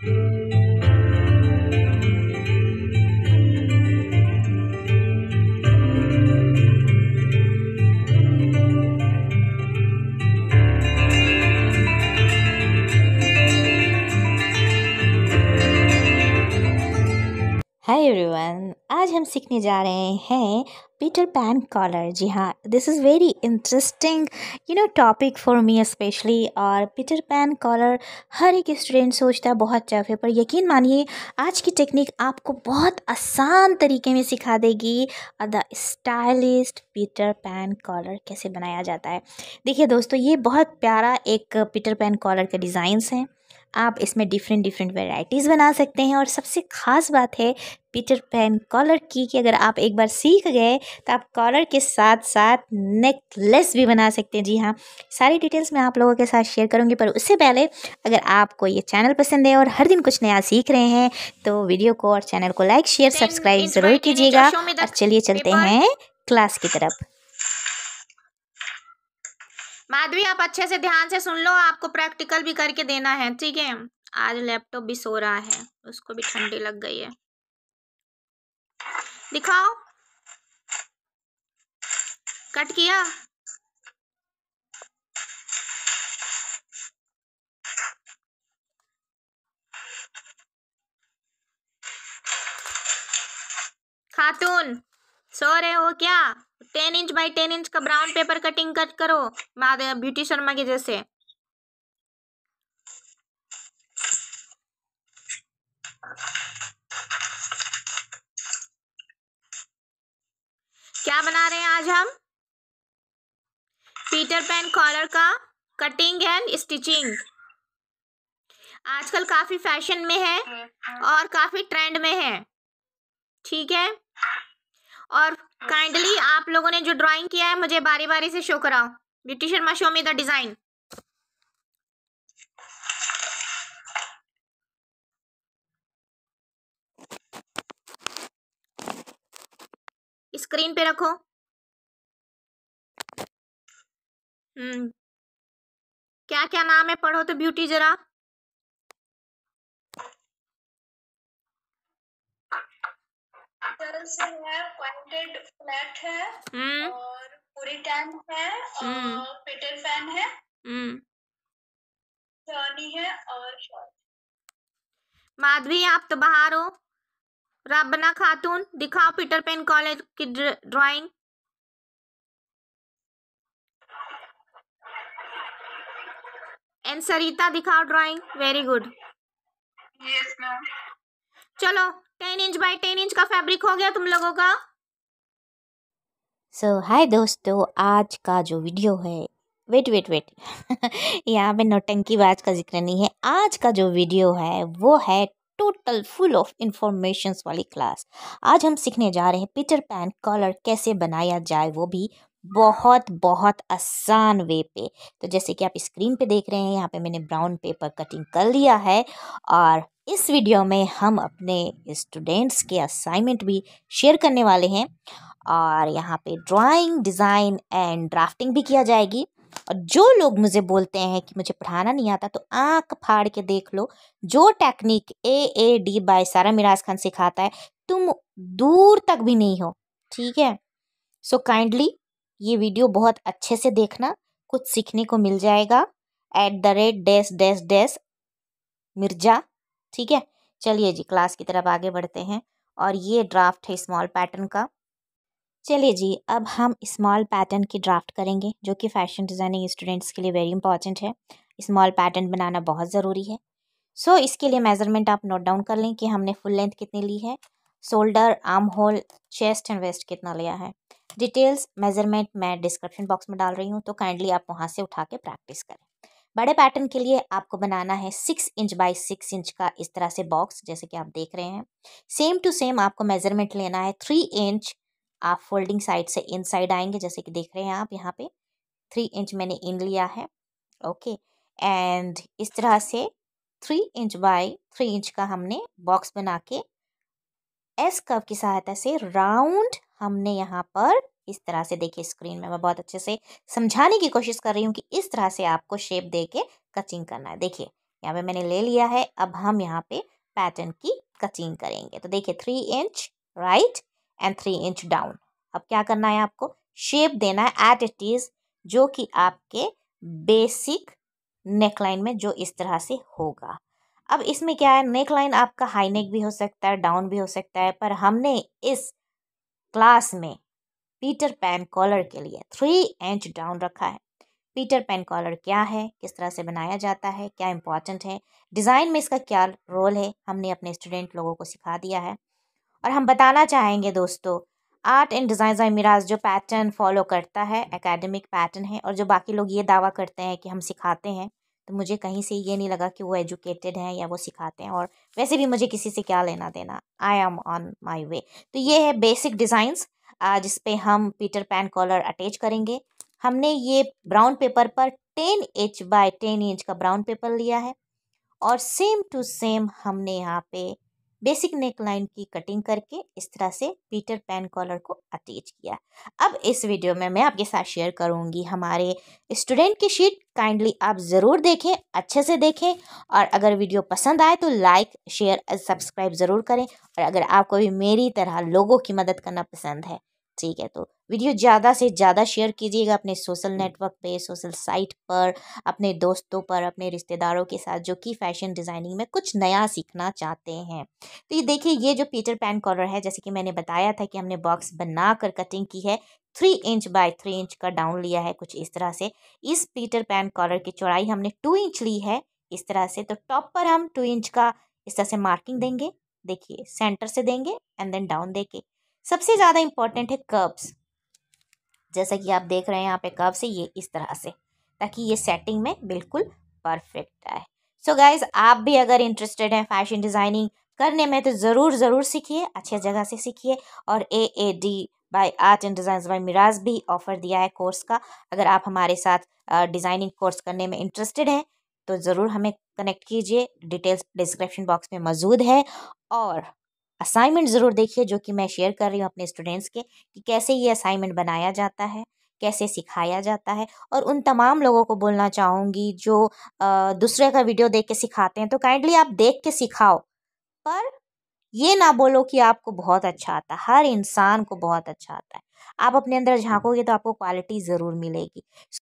Thank mm. you. Hi everyone आज हम सीखने जा रहे हैं पीटर पैन कॉलर जी हाँ this is very interesting you know topic for me specially और पीटर पैन कॉलर हर एक स्टूडेंट सोचता है बहुत टफ है पर यकीन मानिए आज की टेक्निक आपको बहुत आसान तरीके में सिखा देगी the stylist Peter pan collar कैसे बनाया जाता है देखिए दोस्तों ये बहुत प्यारा एक पीटर पैन कॉलर के डिज़ाइंस हैं आप इसमें डिफरेंट डिफरेंट वेराइटीज़ बना सकते हैं और सबसे ख़ास बात है पीटर पैन कॉलर की कि अगर आप एक बार सीख गए तो आप कॉलर के साथ साथ नेकलेस भी बना सकते हैं जी हाँ सारी डिटेल्स मैं आप लोगों के साथ शेयर करूँगी पर उससे पहले अगर आपको ये चैनल पसंद है और हर दिन कुछ नया सीख रहे हैं तो वीडियो को और चैनल को लाइक शेयर सब्सक्राइब ज़रूर कीजिएगा और चलिए चलते हैं क्लास की तरफ माधवी आप अच्छे से ध्यान से सुन लो आपको प्रैक्टिकल भी करके देना है ठीक है आज लैपटॉप भी सो रहा है उसको भी ठंडी लग गई है दिखाओ कट किया खातून सो रहे हो क्या ten inch by ten inch का ब्राउन पेपर कटिंग कट करो बाद ब्यूटी शर्मा के जैसे क्या बना रहे हैं आज हम पीटर पैन कॉलर का कटिंग एंड स्टिचिंग आजकल काफी फैशन में है हाँ, हाँ। और काफी ट्रेंड में है ठीक है और काइंडली अच्छा। आप लोगों ने जो ड्राइंग किया है मुझे बारी बारी से शो कराओ Beauty Sharma show me the design screen पे रखो हम्म क्या क्या नाम है पढ़ो तो ब्यूटी जरा साल से है फ्लैट है mm. और है mm. और फैन है जॉनी हम्म। है और माधवी आप तो बाहर हो रबना खातून दिखाओ पीटर पेन कॉलेज की ड्राइंग एंड सरिता दिखाओ drawing very good yes ma'am चलो ten inch by ten inch का फैब्रिक हो गया तुम लोगों का सो so, हाय दोस्तों आज का जो वीडियो है वेट वेट वेट यहाँ पे नोटंकी नौटंकीबाज का जिक्र नहीं है आज का जो वीडियो है वो है टोटल फुल ऑफ इंफॉर्मेशन वाली क्लास आज हम सीखने जा रहे हैं पीटर पैन कॉलर कैसे बनाया जाए वो भी बहुत बहुत आसान वे पे तो जैसे कि आप स्क्रीन पे देख रहे हैं यहाँ पे मैंने ब्राउन पेपर कटिंग कर लिया है और इस वीडियो में हम अपने स्टूडेंट्स के असाइनमेंट भी शेयर करने वाले हैं और यहाँ पे ड्राइंग डिज़ाइन एंड ड्राफ्टिंग भी किया जाएगी और जो लोग मुझे बोलते हैं कि मुझे पढ़ाना नहीं आता तो आंख फाड़ के देख लो जो technique A A D by Sara Miraj Khan सिखाता है तुम दूर तक भी नहीं हो ठीक है सो काइंडली ये वीडियो बहुत अच्छे से देखना कुछ सीखने को मिल जाएगा at the rate dash dash dash Mirza ठीक है चलिए जी क्लास की तरफ आगे बढ़ते हैं और ये ड्राफ्ट है स्मॉल पैटर्न का चलिए जी अब हम स्मॉल पैटर्न की ड्राफ्ट करेंगे जो कि फैशन डिज़ाइनिंग स्टूडेंट्स के लिए वेरी इंपॉर्टेंट है स्मॉल पैटर्न बनाना बहुत ज़रूरी है सो so, इसके लिए मेज़रमेंट आप नोट डाउन कर लें कि हमने फुल लेंथ कितनी ली है shoulder arm hole chest and waist कितना लिया है डिटेल्स मेज़रमेंट मैं डिस्क्रिप्शन बॉक्स में डाल रही हूँ तो काइंडली आप वहाँ से उठा के प्रैक्टिस करें बड़े पैटर्न के लिए आपको बनाना है six inch by six inch का इस तरह से बॉक्स जैसे कि आप देख रहे हैं सेम टू सेम आपको मेज़रमेंट लेना है थ्री इंच आप फोल्डिंग साइड से इन साइड आएंगे जैसे कि देख रहे हैं आप यहाँ पे थ्री इंच मैंने इन लिया है ओके एंड इस तरह से three inch by three inch का हमने बॉक्स बना के एस कर्व की सहायता से राउंड हमने यहाँ पर इस तरह से देखिए स्क्रीन में मैं बहुत अच्छे से समझाने की कोशिश कर रही हूँ कि इस तरह से आपको शेप दे के कचिंग करना है देखिए यहाँ पे मैंने ले लिया है अब हम यहाँ पे पैटर्न की कचिंग करेंगे तो देखिए three inch right and three inch down अब क्या करना है आपको शेप देना है एट इट इज़ जो कि आपके बेसिक नेकलाइन में जो इस तरह से होगा अब इसमें क्या है नेक लाइन आपका हाई नेक भी हो सकता है डाउन भी हो सकता है पर हमने इस क्लास में पीटर पैन कॉलर के लिए थ्री इंच डाउन रखा है पीटर पैन कॉलर क्या है किस तरह से बनाया जाता है क्या इम्पॉर्टेंट है डिज़ाइन में इसका क्या रोल है हमने अपने स्टूडेंट लोगों को सिखा दिया है और हम बताना चाहेंगे दोस्तों आर्ट एंड डिज़ाइन मिराज जो पैटर्न फॉलो करता है एकेडमिक पैटर्न है और जो बाकी लोग ये दावा करते हैं कि हम सिखाते हैं तो मुझे कहीं से ये नहीं लगा कि वो एजुकेटेड हैं या वो सिखाते हैं और वैसे भी मुझे किसी से क्या लेना देना आई एम ऑन माई वे तो ये है बेसिक डिज़ाइंस जिस हम पीटर पैन कॉलर अटैच करेंगे हमने ये ब्राउन पेपर पर ten inch by ten inch का ब्राउन पेपर लिया है और सेम टू सेम हमने यहाँ पे बेसिक नेक लाइन की कटिंग करके इस तरह से पीटर पैन कॉलर को अटैच किया अब इस वीडियो में मैं आपके साथ शेयर करूंगी हमारे स्टूडेंट की शीट काइंडली आप ज़रूर देखें अच्छे से देखें और अगर वीडियो पसंद आए तो लाइक शेयर सब्सक्राइब ज़रूर करें और अगर आपको भी मेरी तरह लोगों की मदद करना पसंद है ठीक है तो वीडियो ज़्यादा से ज़्यादा शेयर कीजिएगा अपने सोशल नेटवर्क पे सोशल साइट पर अपने दोस्तों पर अपने रिश्तेदारों के साथ जो कि फैशन डिज़ाइनिंग में कुछ नया सीखना चाहते हैं तो ये देखिए ये जो पीटर पैन कॉलर है जैसे कि मैंने बताया था कि हमने बॉक्स बना कर कटिंग की है three inch by three inch का डाउन लिया है कुछ इस तरह से इस पीटर पैन कॉलर की चौड़ाई हमने टू इंच ली है इस तरह से तो टॉप पर हम टू इंच का इस तरह से मार्किंग देंगे देखिए सेंटर से देंगे एंड देन डाउन देके सबसे ज़्यादा इंपॉर्टेंट है कर्ब्स जैसा कि आप देख रहे हैं यहाँ पे कब से ये इस तरह से ताकि ये सेटिंग में बिल्कुल परफेक्ट आए सो गाइज आप भी अगर इंटरेस्टेड हैं फैशन डिज़ाइनिंग करने में तो ज़रूर ज़रूर सीखिए अच्छे जगह से सीखिए और A A D by art and design by Miraj भी ऑफ़र दिया है कोर्स का अगर आप हमारे साथ डिज़ाइनिंग कोर्स करने में इंटरेस्टेड हैं तो ज़रूर हमें कनेक्ट कीजिए डिटेल्स डिस्क्रिप्शन बॉक्स में मौजूद है और असाइनमेंट ज़रूर देखिए जो कि मैं शेयर कर रही हूँ अपने स्टूडेंट्स के कि कैसे ये असाइनमेंट बनाया जाता है कैसे सिखाया जाता है और उन तमाम लोगों को बोलना चाहूँगी जो दूसरे का वीडियो देख के सिखाते हैं तो काइंडली आप देख के सिखाओ पर ये ना बोलो कि आपको बहुत अच्छा आता है हर इंसान को बहुत अच्छा आता है आप अपने अंदर झांकोगे तो आपको क्वालिटी ज़रूर मिलेगी